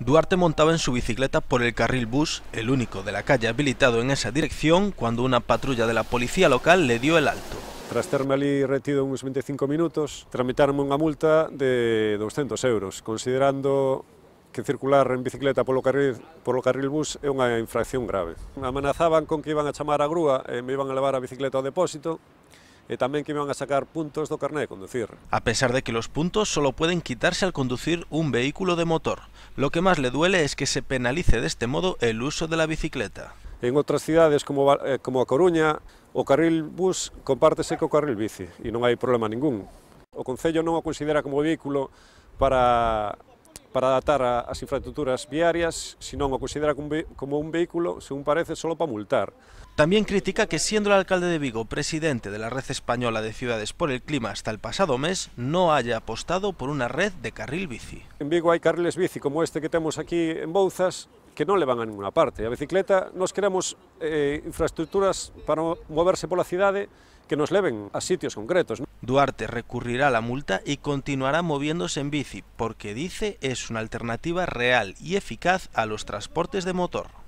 Duarte montaba en su bicicleta por el carril bus, el único de la calle habilitado en esa dirección, cuando una patrulla de la policía local le dio el alto. Tras terme allí retido unos 25 minutos, tramitaronme una multa de 200 euros, considerando que circular en bicicleta por el carril bus es una infracción grave. Amenazaban con que iban a chamar a grúa e me iban a llevar a bicicleta a depósito, e tamén que me van a sacar puntos do carné de conducir. A pesar de que los puntos solo pueden quitarse al conducir un vehículo de motor, lo que más le duele es que se penalice de este modo el uso de la bicicleta. En outras cidades como, eh, como a Coruña, o carril bus compártese co carril bici e non hai problema ningún. O Concello non o considera como vehículo para para adaptar as infraestructuras viarias, senón o considera como un vehículo, según parece, solo para multar. También critica que siendo el alcalde de Vigo presidente de la Red Española de Ciudades por el Clima hasta el pasado mes, no haya apostado por una red de carril bici. En Vigo hai carriles bici como este que temos aquí en Bouzas, que no le van a ninguna parte. A bicicleta nos queremos eh, infraestructuras para moverse por la ciudad que nos leven a sitios concretos. Duarte recurrirá a la multa y continuará moviéndose en bici, porque dice es una alternativa real y eficaz a los transportes de motor.